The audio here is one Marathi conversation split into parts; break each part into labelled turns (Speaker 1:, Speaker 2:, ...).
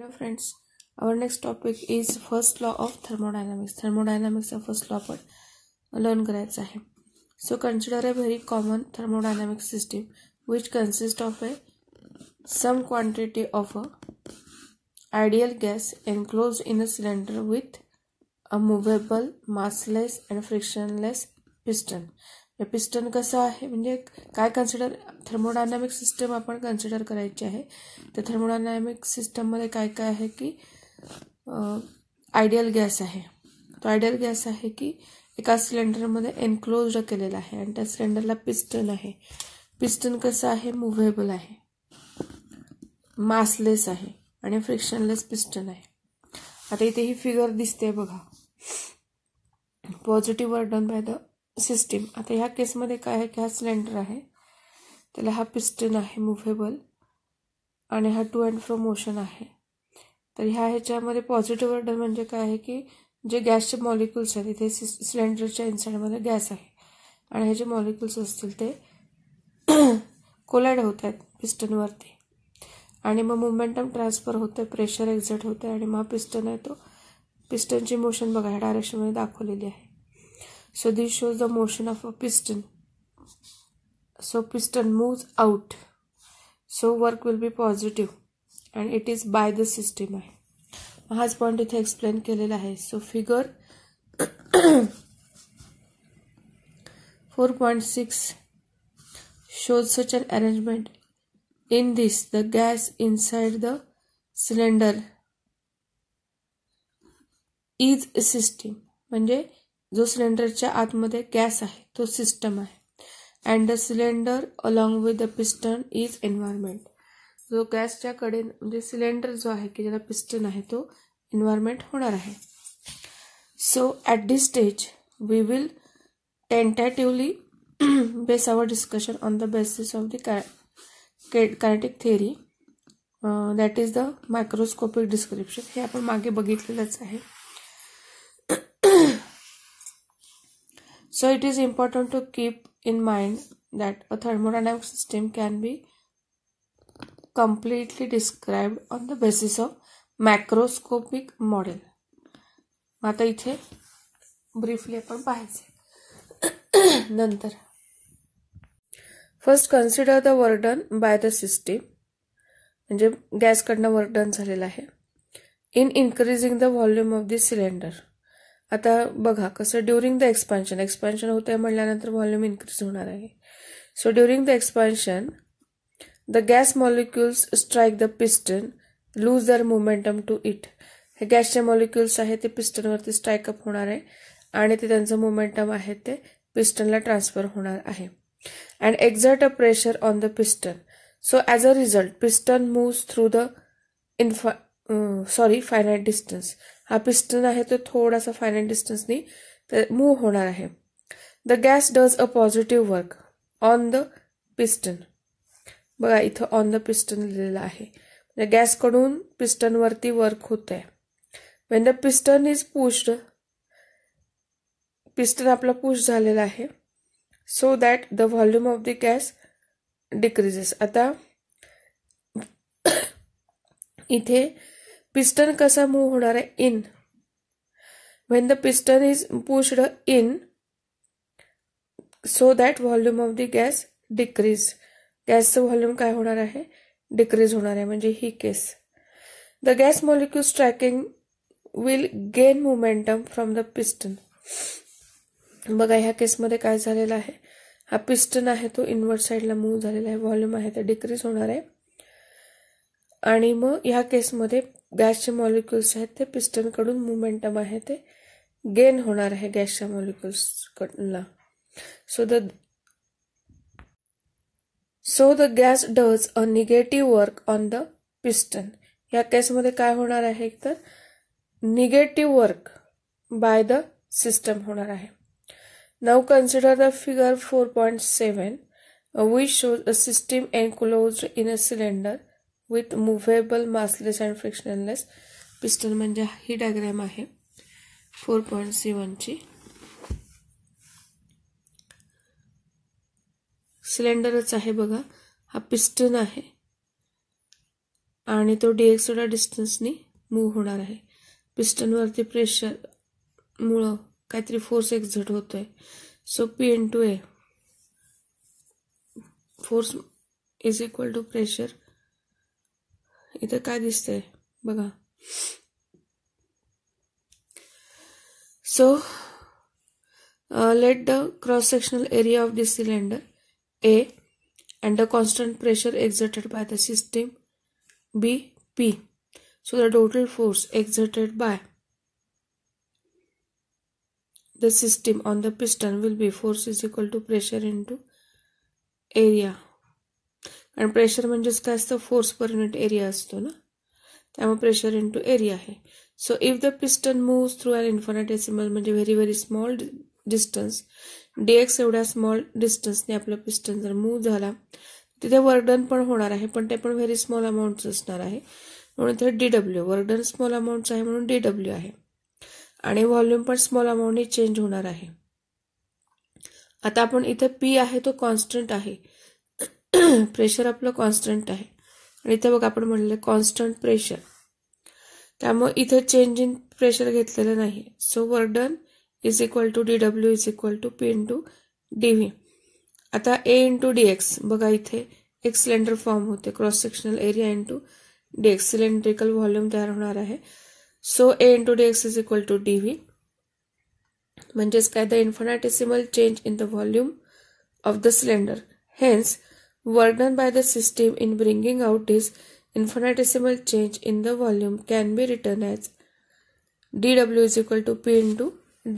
Speaker 1: Hello friends, our next topic is first law of thermodynamics. Thermodynamics first law आपण लर्न करायचं आहे so consider a very common thermodynamic system which consist of a some quantity of a ideal gas enclose in a cylinder with a movable massless and frictionless piston piston कसं आहे म्हणजे काय कन्सिडर थर्मोडायनामिक सिस्टम आपण कन्सिडर करायची आहे तर थर्मोडायनामिक सिस्टममध्ये काय काय आहे की आयडियल गॅस आहे तो आयडियल गॅस आहे की एका सिलेंडरमध्ये एनक्लोज केलेला आहे आणि त्या सिलेंडरला पिस्टन आहे पिस्टन कसं आहे मुव्हेबल आहे मासलेस आहे आणि फ्रिक्शनलेस पिस्टन आहे आता इथे ही फिगर दिसते बघा positive work done by the system आता ह्या केसमध्ये काय आहे की हा सिलेंडर आहे त्याला हा पिस्टन आहे मुव्हेबल आणि हा टू अँड फ्रो मोशन आहे तर ह्या ह्याच्यामध्ये पॉझिटिव्ह ऑर्डर म्हणजे काय आहे की जे गॅसचे मॉलिक्युल्स आहेत इथे सिलेंडरच्या इन्साईडमध्ये गॅस आहे आणि हे जे मॉलिक्युल्स असतील ते कोलाइड होत आहेत पिस्टनवरती आणि मग मुमेंटम ट्रान्सफर होतं प्रेशर एक्झिट होतं आणि मग पिस्टन आहे तो पिस्टनची मोशन बघा ह्या डायरेक्शनमध्ये दाखवलेली आहे So this shows the motion of a piston. So piston moves out. So work will be positive and it is by the system I has point to explain केलेला आहे so figure shows such an arrangement. In this, the gas inside the cylinder is a system. जो सिलेंडरच्या आतमध्ये गॅस आहे तो सिस्टम आहे and the cylinder along with the piston is environment जो गॅसच्या कडे म्हणजे सिलेंडर जो आहे की ज्याला पिस्टन आहे तो एन्व्हायरमेंट होणार आहे so at this stage we will tentatively base our discussion on the basis of the kinetic theory that is the microscopic description हे आपण मागे बघितलेलंच आहे So it is important to keep in mind that a thermodynamic system can be completely described on the basis of macroscopic model. आता इथे ब्रीफली आपण पाहायचे नंतर first consider the work done by the system म्हणजे गॅसकडनं वर्डन झालेलं आहे in increasing the volume of the cylinder आता बघा कसं ड्युरिंग द एक्सपान्शन एक्सपान्शन होते म्हणल्यानंतर व्हॉल्यूम इन्क्रीज होणार आहे so during the expansion the gas molecules strike the piston lose their momentum to it हे गॅसचे मॉलिक्युल्स आहे ते पिस्टनवरती स्ट्राईकअप होणार आहे आणि ते त्यांचं मोमेंटम आहे ते पिस्टनला ट्रान्सफर होणार आहे and exert a pressure on the piston so as a result piston moves through the इन्फा सॉरी फायनाईट डिस्टन्स हा पिस्टन आहे तो थोडासा फायनल डिस्टन्सनी मूव्ह होणार आहे the gas does a positive work on the piston बघा इथं ऑन द पिस्टन लिहिलेलं आहे गॅसकडून पिस्टनवरती वर्क होत आहे when the piston is pushed piston आपला पुश झालेला आहे so that the volume of the gas decreases आता इथे पिस्टन कसा मूव्ह होणार आहे in when the piston is pushed in so that volume of the gas decrease गॅसचं व्हॉल्यूम काय होणार आहे डिक्रीज होणार आहे म्हणजे ही case the gas molecules tracking will gain momentum from the piston बघा ह्या केसमध्ये काय झालेलं आहे हा पिस्टन आहे तो इनवर्ट साईडला मूव्ह झालेला आहे व्हॉल्यूम आहे ते डिक्रीज होणार आहे आणि मग ह्या केसमध्ये गॅसचे मॉलिक्युल्स आहेत ते पिस्टनकडून मुमेंटम आहे ते गेन होणार आहे गॅसच्या कडला so the so the gas does a negative work on the piston या केसमध्ये काय होणार आहे तर negative work by the system होणार आहे now consider the figure four point seven which shows a system enclose in a cylinder with movable massless and frictionless piston म्हणजे ही डायग्रॅम आहे फोर पॉईंट सेवनची सिलेंडरच आहे बघा हा पिस्टन आहे आणि तो डीएक्सोडा डिस्टन्सनी मूव्ह होणार आहे पिस्टनवरती प्रेशरमुळं काहीतरी फोर्स एक्झट होतोय so P into A force is equal to pressure इथं काय दिसतंय बघा so let the cross sectional area of the cylinder A and the constant pressure exerted by the system be P so the total force exerted by the system on the piston will be force is equal to pressure into area आणि प्रेशर म्हणजेच काय असतं फोर्स पर युनिट एरिया असतो ना त्यामुळे प्रेशर इंटू एरिया आहे so if the piston move through an infinite म्हणजे very very small distance d x एवढ्या स्मॉल डिस्टन्सने आपला पिस्टन जर मूव्ह झाला तिथे वर्डन पण होणार आहे पण ते पण व्हेरी स्मॉल अमाऊंट असणार आहे म्हणून इथे D W work done small amount आहे म्हणून डी डब्ल्यू आहे आणि व्हॉल्यूम पण स्मॉल अमाऊंटने चेंज होणार आहे आता आपण इथे पी आहे तो कॉन्स्टंट आहे प्रेशर आपलं कॉन्स्टंट आहे आणि इथे बघ आपण म्हणलं कॉन्स्टंट प्रेशर त्यामुळे इथे चेंज इन प्रेशर घेतलेलं नाही so work done is equal to D W is equal to P into D V आता ए इंटू डी एक्स बघा इथे एक सिलेंडर फॉर्म होते cross sectional area into D X cylindrical volume तयार होणार आहे so A into D X is equal to D V म्हणजेच काय the infinitesimal change in the volume of the cylinder hence Work by the system in bringing out this infinitesimal change in the volume can be written as dw is equal to p into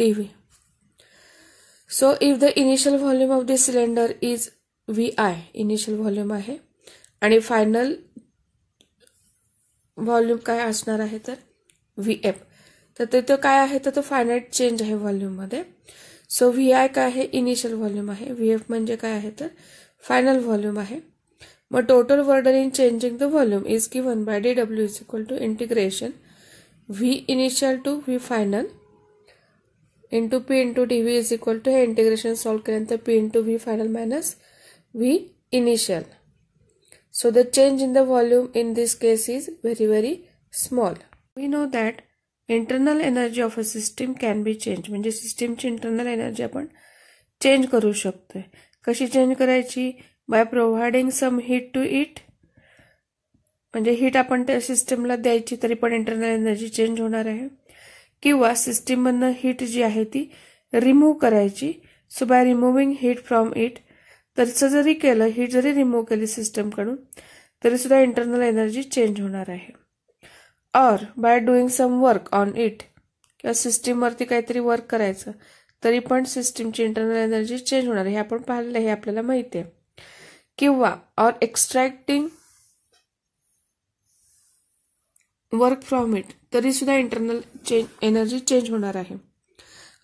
Speaker 1: dv. So, if the initial volume of the cylinder is vi, initial volume आहे if final volume काय असणार आहे तर vF, एफ तर तिथं काय आहे तर तो फायनाईट चेंज आहे व्हॉल्यूममध्ये सो व्ही आय काय आहे इनिशियल व्हॉल्यूम आहे व्ही एफ म्हणजे काय आहे तर फायनल व्हॉल्यूम आहे मग total work done in changing the volume is given by D W is equal to integration V initial to V final into P into D V is equal to हे इंटिग्रेशन सॉल्व्ह केल्यानंतर P into V final minus V initial so the change in the volume in this case is very very small we know that internal energy of a system can be change म्हणजे सिस्टीमची इंटरनल एनर्जी आपण चेंज करू शकतोय कशी चेंज करायची by providing some heat to it म्हणजे हीट आपण त्या सिस्टीमला द्यायची तरी पण इंटरनल एनर्जी चेंज होणार आहे किंवा सिस्टीममधनं हीट जी आहे ती रिमूव्ह करायची so by removing heat from it तरचं जरी केलं हीट जरी रिमूव्ह केली सिस्टमकडून सुद्धा इंटरनल एनर्जी चेंज होणार आहे or by doing some work on it किंवा सिस्टीमवरती काहीतरी वर्क करायचं तरी पण सिस्टीमची इंटरनल एनर्जी चेंज होणार हे आपण पाहिलं हे आपल्याला माहिती आहे किंवा or extracting work from it तरी सुद्धा इंटरनल चेंज एनर्जी चेंज होणार आहे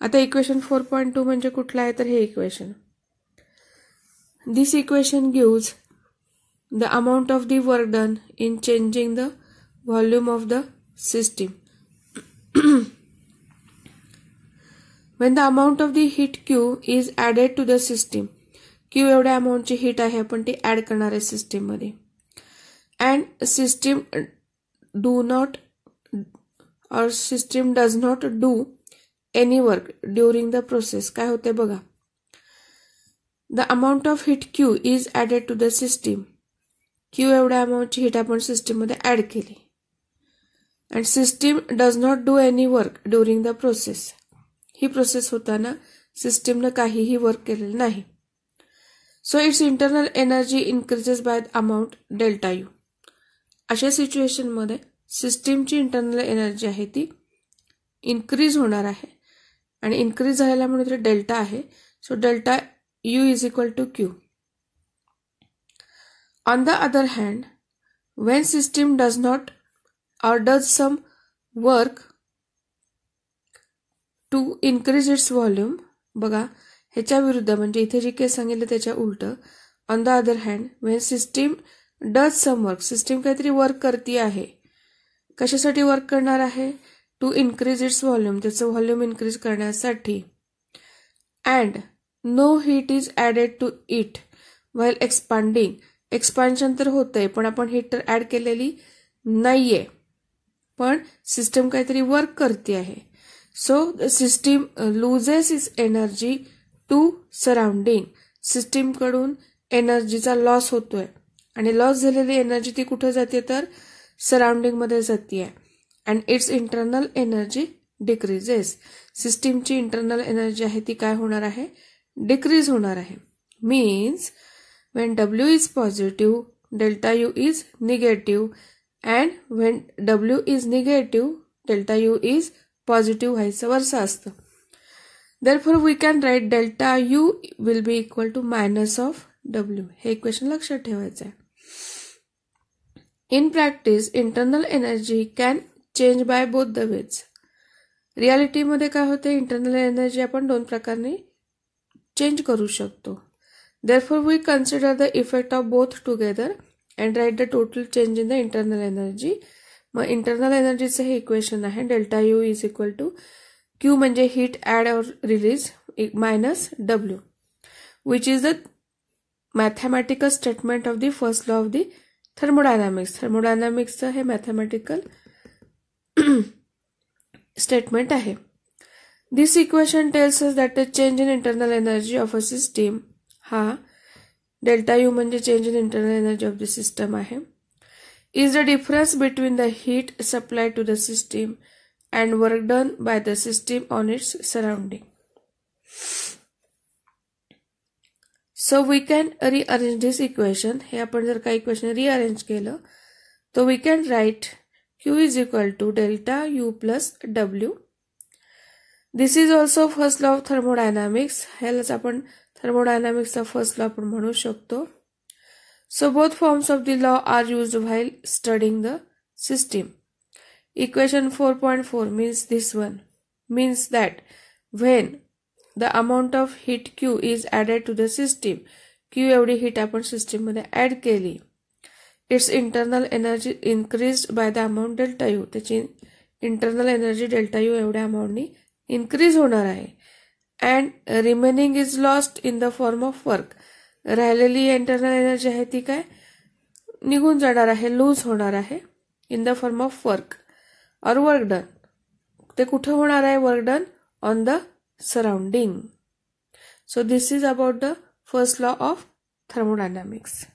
Speaker 1: आता इक्वेशन फोर पॉईंट टू म्हणजे कुठलं आहे तर हे equation this equation gives the amount of the work done in changing the volume of the system. when the amount of the heat Q is added to the system, Q एवढ्या अमाऊंटची हीट आहे आपण ती ऍड करणार आहे सिस्टीममध्ये अँड सिस्टीम डू नॉट और system does not do any work during the process काय होते बघा the amount of heat Q is added to the system Q एवढ्या अमाऊंटची हिट आपण सिस्टीममध्ये ॲड केली and system does not do any work during the process ही प्रोसेस होताना सिस्टीमनं काहीही वर्क केलेलं नाही so its internal energy increases by the amount delta U अशा सिच्युएशनमध्ये सिस्टीमची इंटरनल एनर्जी आहे ती इन्क्रीज होणार आहे आणि इन्क्रीज झालेला म्हणजे डेल्टा आहे so delta U is equal to Q on the other hand when system does not or does some work to increase its volume बघा ह्याच्या विरुद्ध म्हणजे इथे जे केस सांगितलं त्याच्या उलट on the other hand when system does some work system काहीतरी वर्क करती आहे कशासाठी वर्क करणार आहे टू इन्क्रीज इट्स व्हॉल्यूम त्याचं व्हॉल्यूम इन्क्रीज करण्यासाठी and no heat is added to it well expanding expansion तर होतंय पण आपण हीट तर ऍड केलेली नाहीये पण सिस्टम काहीतरी वर्क करते आहे so the system loses is energy to surrounding सिस्टीमकडून एनर्जीचा लॉस होतोय आणि लॉस झालेली एनर्जी ती कुठे जाते तर सराउंडिंगमध्ये जाते आहे and its internal energy decreases सिस्टीमची इंटरनल एनर्जी आहे ती काय होणार आहे डिक्रीज होणार आहे means when W is positive delta U is negative and when W is negative delta U is positive व्हायचं वरचं असतं therefore we can write delta U will be equal to minus of W हे इक्वेशन लक्षात ठेवायचं आहे in practice internal energy can change by both the veg रियालिटीमध्ये काय होते इंटरनल एनर्जी आपण दोन प्रकारने चेंज करू शकतो for we consider the effect of both together and write the total change in the internal energy मग इंटरनल एनर्जीचं हे इक्वेशन आहे delta U is equal to Q म्हणजे heat add or release minus W which is the mathematical statement of the first law of the thermodynamics थर्मोडायनामिक्सचं हे मॅथमॅटिकल स्टेटमेंट आहे this equation tells that the change in internal energy of a system हा डेल्टा यू म्हणजे change in internal energy of the system आहे is the difference between the heat supply to the system and work done by the system on its surrounding so we can rearrange this equation हे आपण जर का इक्वेशन रिअरेंज केलं तर we can write Q is equal to delta U plus W this is also first law of thermodynamics ह्यालाच आपण थर्मोडायनामिक्सचा चा फर्स्ट लॉ आपण म्हणू शकतो so both forms of the law are use while studying the system equation four point four means this one means that when the amount of heat Q is added to the system Q एवढी हीट आपण सिस्टीममध्ये ॲड केली its internal energy increase by the amount delta U त्याची इंटरनल एनर्जी डेल्टा यू एवढ्या अमाऊंटनी इन्क्रीज होणार आहे and remaining is lost in the form of work राहिलेली इंटरनल एनर्जी आहे ती काय निघून जाणार आहे लूज होणार आहे in the form of work और वर्क डन ते कुठं होणार आहे work done on the surrounding so this is about the first law of thermodynamics